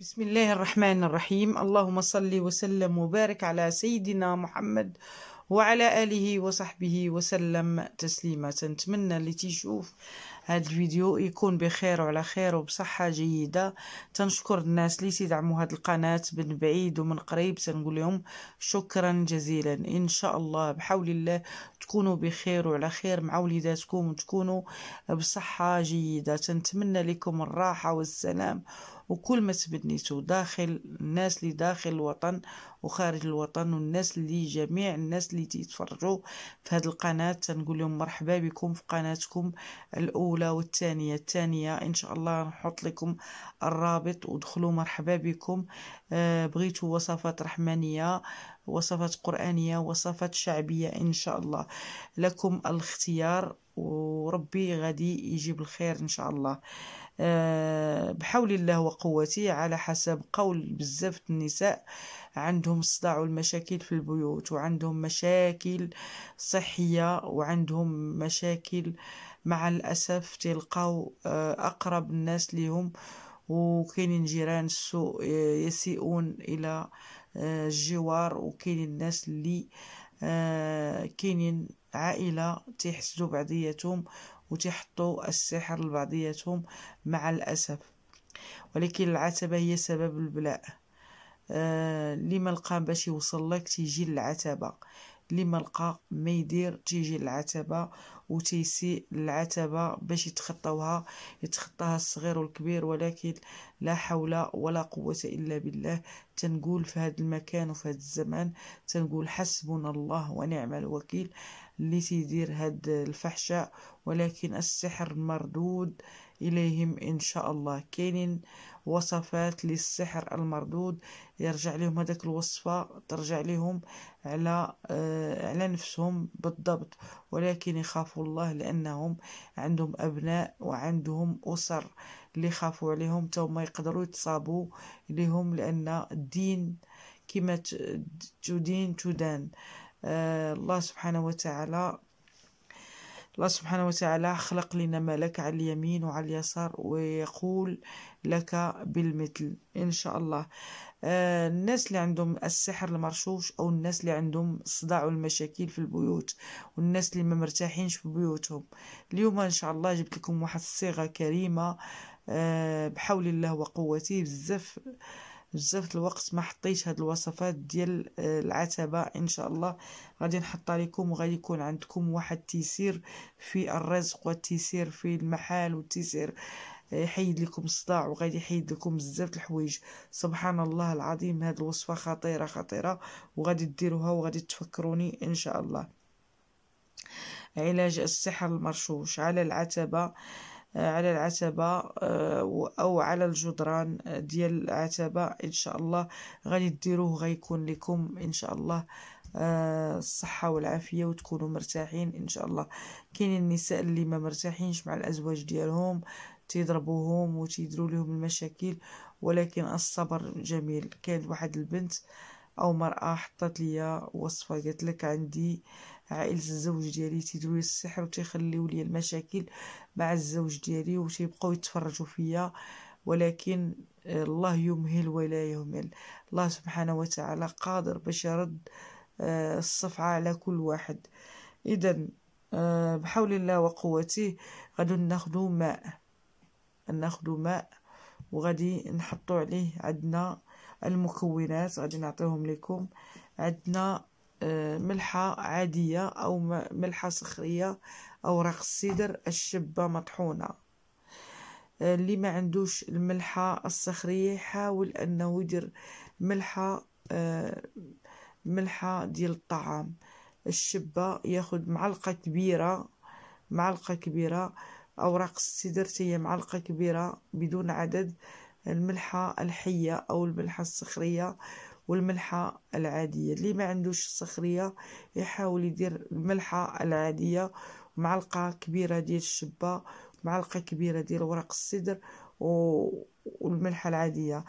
بسم الله الرحمن الرحيم اللهم صل وسلم وبارك على سيدنا محمد وعلى آله وصحبه وسلم تسليما نتمنى اللي تيشوف هاد الفيديو يكون بخير وعلى خير وبصحة جيدة تنشكر الناس اللي تدعموا هاد القناة من بعيد ومن قريب تنقول لهم شكرا جزيلا إن شاء الله بحول الله تكونوا بخير وعلى خير مع وليداتكم وتكونوا بصحة جيدة تنتمنى لكم الراحة والسلام وكل ما تبنيتو داخل الناس اللي داخل الوطن وخارج الوطن والناس اللي جميع الناس اللي تيتفرجوا في هذه القناه تنقول لهم مرحبا بكم في قناتكم الاولى والثانيه الثانيه ان شاء الله نحط لكم الرابط ودخلوا مرحبا بكم آه بغيتوا وصفات رحمانيه وصفات قرآنية وصفات شعبية إن شاء الله لكم الاختيار وربي غادي يجيب الخير إن شاء الله آه، بحول الله وقوتي على حسب قول بزاف النساء عندهم صداع والمشاكل في البيوت وعندهم مشاكل صحية وعندهم مشاكل مع الأسف تلقوا آه، أقرب الناس لهم وكاينين جيران السوء آه، يسيئون إلى الجوار وكاينين الناس اللي كاينين عائلة تحسدوا بعضياتهم وتحطوا السحر لبعضياتهم مع الأسف ولكن العتبة هي سبب البلاء آه لما لقى باش يوصل لك تيجي العتبة لما لقى ما يدير تيجي العتبة وتيسي العتبة باش يتخطوها يتخطاها الصغير والكبير ولكن لا حول ولا قوة إلا بالله تنقول في هذا المكان وفي هذا الزمان تنقول حسبنا الله ونعم الوكيل اللي تيدير هاد الفحشاء ولكن السحر مردود إليهم إن شاء الله كاينين وصفات للسحر المردود يرجع لهم هذاك الوصفة ترجع لهم على آه على نفسهم بالضبط ولكن يخافوا الله لأنهم عندهم أبناء وعندهم أسر اللي خافوا عليهم توما هما يقدروا يتصابوا لهم لأن الدين كما تدين تدان آه، الله سبحانه وتعالى الله سبحانه وتعالى خلق لنا ملك على اليمين وعلى اليسار ويقول لك بالمثل ان شاء الله آه، الناس اللي عندهم السحر المرشوش او الناس اللي عندهم الصداع والمشاكل في البيوت والناس اللي ما مرتاحينش في بيوتهم اليوم ان شاء الله جبت لكم واحد الصيغه كريمه آه، بحول الله وقوته بزاف بزاف الوقت ما حطيت هاد الوصفات ديال آه، العتبة ان شاء الله غادي نحطها لكم وغادي يكون عندكم واحد التيسير في الرزق والتيسير في المحال والتيسير آه، يحيد لكم الصداع وغادي يحيد لكم بزاف الحوايج سبحان الله العظيم هاد الوصفه خطيره خطيره وغادي ديروها وغادي تفكروني ان شاء الله علاج السحر المرشوش على العتبه آه، على العتبة آه، أو على الجدران آه، ديال العتبة إن شاء الله غادي ديروه غيكون لكم إن شاء الله الصحة والعافية وتكونوا مرتاحين إن شاء الله كاين النساء اللي ما مرتاحينش مع الأزواج ديالهم تيضربوهم وتيدروا لهم المشاكل ولكن الصبر جميل كانت واحد البنت او مرأة حطت ليا وصفة قالت لك عندي عائله الزوج ديالي تيديروا لي السحر وتيخليو لي المشاكل مع الزوج ديالي وتيبقاو يتفرجوا فيا ولكن الله يمهل ولا يهمل الله سبحانه وتعالى قادر باش يرد آه، الصفعة على كل واحد إذا آه، بحول الله وقوته غادي ناخدو ماء ناخدو ماء وغادي نحطو عليه عندنا المكونات غادي نعطيهم لكم عندنا آه، ملحة عادية أو ملحة صخرية أوراق السدر الشبة مطحونة آه، اللي ما عندوش الملحة الصخرية يحاول أنه يدير ملحة آه، ملحة ديال الطعام الشبة ياخد معلقة كبيرة معلقة كبيرة أوراق السدر هي معلقة كبيرة بدون عدد الملحة الحية أو الملحة الصخرية والملحة العادية اللي ما عندوش صخرية يحاول يدير الملحة العادية معلقة كبيرة ديال الشبة معلقة كبيرة ديال ورق السدر والملحة العادية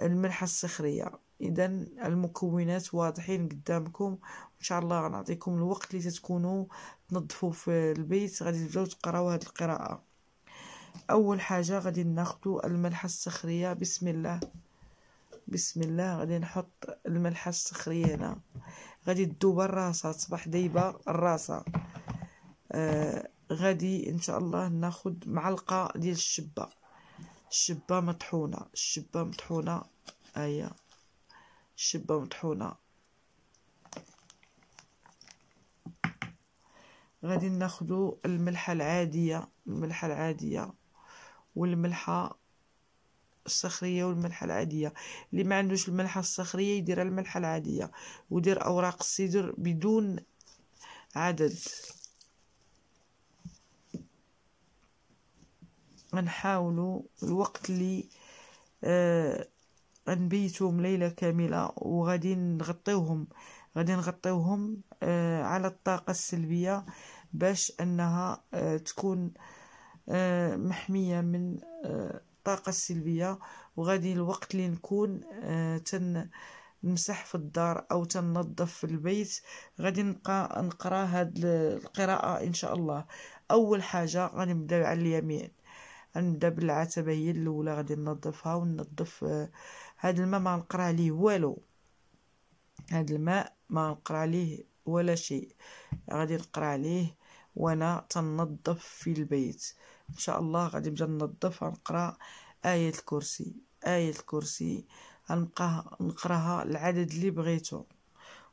الملحة الصخرية اذا المكونات واضحين قدامكم ان شاء الله غنعطيكم الوقت اللي تتكونوا تنظفوا في البيت غادي تبداو تقراو هذه القراءه اول حاجه غادي ناخدو الملحه الصخريه بسم الله بسم الله غادي نحط الملحه الصخريه هنا غادي تذوب الراسه تصبح دايبه الراسه آه غادي ان شاء الله ناخد معلقه ديال الشبه الشبه مطحونه الشبه مطحونه هيا الشبه مطحونه غادي ناخدو الملحه العاديه الملحه العاديه والملحه الصخريه والملحه العاديه اللي ما عندوش الملحه الصخريه يدير الملحه العاديه ودير اوراق السدر بدون عدد نحاولوا الوقت اللي آه نبيتهم ليله كامله وغادي نغطيوهم غادي نغطيوهم آه على الطاقه السلبيه باش انها آه تكون آه، محميه من آه، الطاقة السلبية وغادي الوقت اللي نكون آه، تن نمسح في الدار او تنظف في البيت غادي نبقى نقرا هاد القراءه ان شاء الله اول حاجه غادي نبدا على اليمين غنبدا بالعتبه هي الاولى غادي ننظفها وننظف آه، هاد الماء ما نقرا عليه والو هاد الماء ما نقرا عليه ولا شيء غادي نقرا عليه وانا تنظف في البيت ان شاء الله غادي نبدا ننظف غنقرا ايه الكرسي ايه الكرسي غنبقى نقراها العدد اللي بغيتو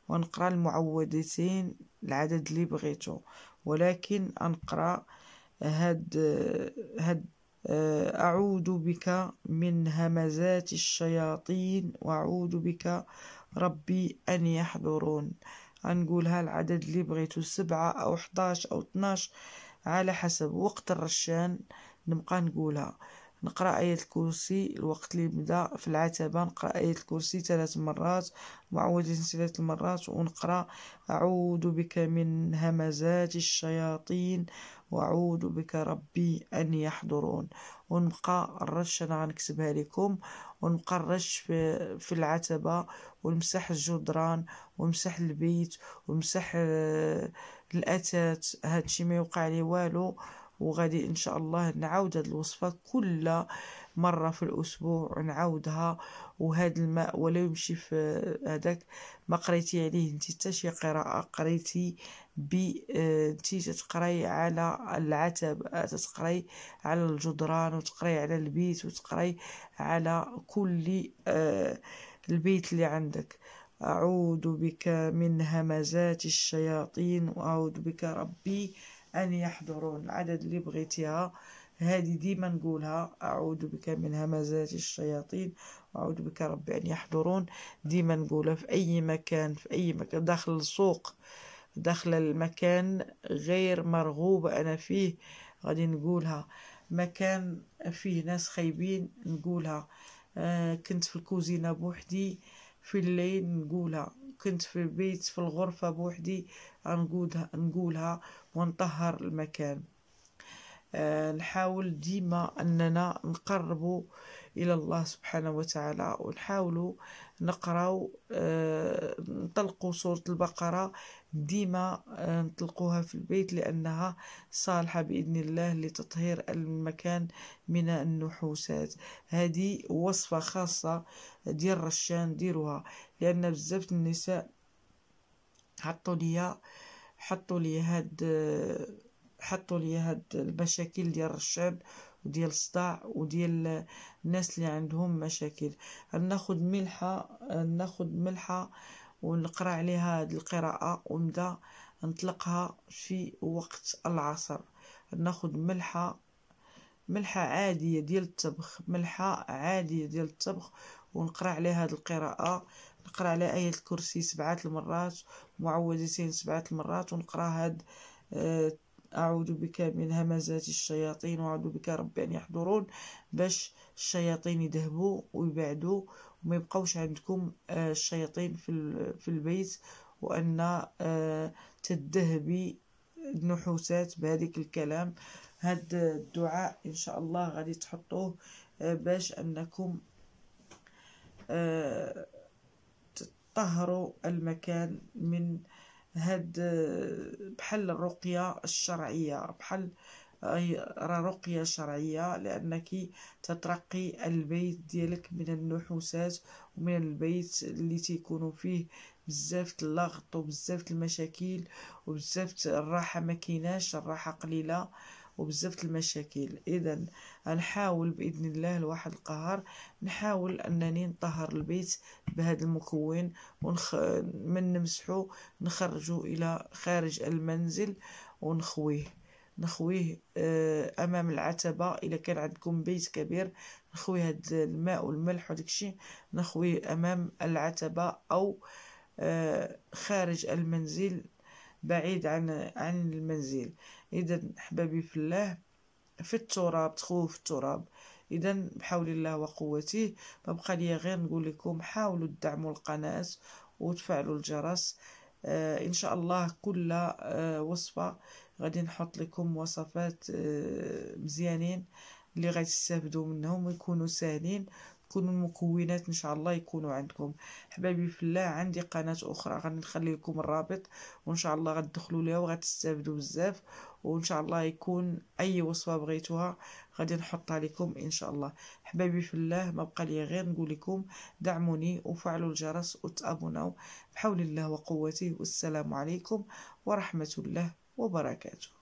ونقرا المعوذتين العدد اللي بغيتو ولكن انقرا هاد هاد اعوذ بك من همزات الشياطين واعوذ بك ربي ان يحضرون غنقولها العدد اللي بغيتو سبعة او حداش او 12 على حسب وقت الرشان نبقى نقولها نقرا ايه الكرسي الوقت اللي بدا في العتبه نقرا ايه الكرسي ثلاث مرات معوجة ثلاث مرات ونقرا اعوذ بك من همزات الشياطين واعوذ بك ربي ان يحضرون ونبقى الرش انا غنكتبها لكم ونبقى الرش في, في العتبه ونمسح الجدران ونمسح البيت ونمسح آه، الاتات هادشي ما يوقع لي والو وغادي ان شاء الله نعاود هاد الوصفه كل مره في الاسبوع نعاودها وهاد الماء ولا يمشي في هذاك ما قريتي عليه انت حتى شي قراءه قريتي ب آه، انت تقراي على العتب آه، تقراي على الجدران وتقراي على البيت وتقراي على كل آه، البيت اللي عندك أعوذ بك من همزات الشياطين وأعوذ بك ربي أن يحضرون العدد اللي بغيتيها هذه ديما نقولها أعوذ بك من همزات الشياطين وأعوذ بك ربي أن يحضرون ديما نقولها في أي مكان في أي مكان داخل السوق داخل المكان غير مرغوب أنا فيه غادي نقولها مكان فيه ناس خايبين نقولها آه كنت في الكوزينة بوحدي في الليل نقولها كنت في البيت في الغرفة بوحدي نقولها, نقولها ونطهر المكان آه، نحاول ديما أننا نقربوا إلى الله سبحانه وتعالى ونحاول نقراو آه، نطلقوا سورة البقرة ديما آه، نطلقوها في البيت لأنها صالحة بإذن الله لتطهير المكان من النحوسات هذه وصفة خاصة ديال الرشان ديروها لأن بزاف النساء حطوا لي حطوا لي هاد آه، حطوا لي هاد المشاكل ديال الرشاد وديال الصداع وديال الناس اللي عندهم مشاكل ناخذ ملحه ناخذ ملحه ونقرا عليها هاد القراءه ونبدا نطلقها في وقت العصر ناخد ملحه ملحه عاديه ديال الطبخ ملحه عاديه ديال الطبخ ونقرا عليها هاد القراءه نقرا على ايه الكرسي سبعه المرات معوذتين سبعه المرات ونقرا هاد آه، اعوذ بك من همزات الشياطين واعوذ بك رب ان يحضرون باش الشياطين يذهبوا ويبعدوا وما يبقاوش عندكم آه، الشياطين في البيت وان آه، تذهبي النحوسات بهذيك الكلام هاد الدعاء ان شاء الله غادي تحطوه آه، باش انكم تطهروا المكان من هاد بحال الرقية الشرعية بحال أي رقية شرعية لأنك تترقي البيت ديالك من النحوسات ومن البيت اللي تيكون فيه بزاف اللغط وبزاف المشاكل وبزاف الراحة ما كيناش الراحة قليلة وبزاف المشاكل اذا نحاول باذن الله الواحد القهر نحاول انني نطهر البيت بهذا المكون ونخ... من نمسحو نخرجو الى خارج المنزل ونخويه نخويه آه، امام العتبه الا كان عندكم بيت كبير نخوي هاد الماء والملح وداك الشيء نخويه امام العتبه او آه، خارج المنزل بعيد عن عن المنزل اذا احبابي في الله في التراب تخوه في التراب اذا بحول الله وقوته ما بقى لي غير نقول لكم حاولوا تدعموا القناه وتفعلوا الجرس آه، ان شاء الله كل وصفه غادي نحط لكم وصفات آه، مزيانين اللي غادي تستافدوا منهم ويكونوا ساهلين تكونوا المكونات ان شاء الله يكونوا عندكم حبايبي في الله عندي قناه اخرى غادي نخلي لكم الرابط وان شاء الله غتدخلوا ليها وغتستافدوا بزاف وان شاء الله يكون اي وصفه بغيتوها غادي نحطها لكم ان شاء الله حبايبي في الله ما بقى لي غير نقول لكم دعموني وفعلوا الجرس وتابوناو بحول الله وقوته والسلام عليكم ورحمه الله وبركاته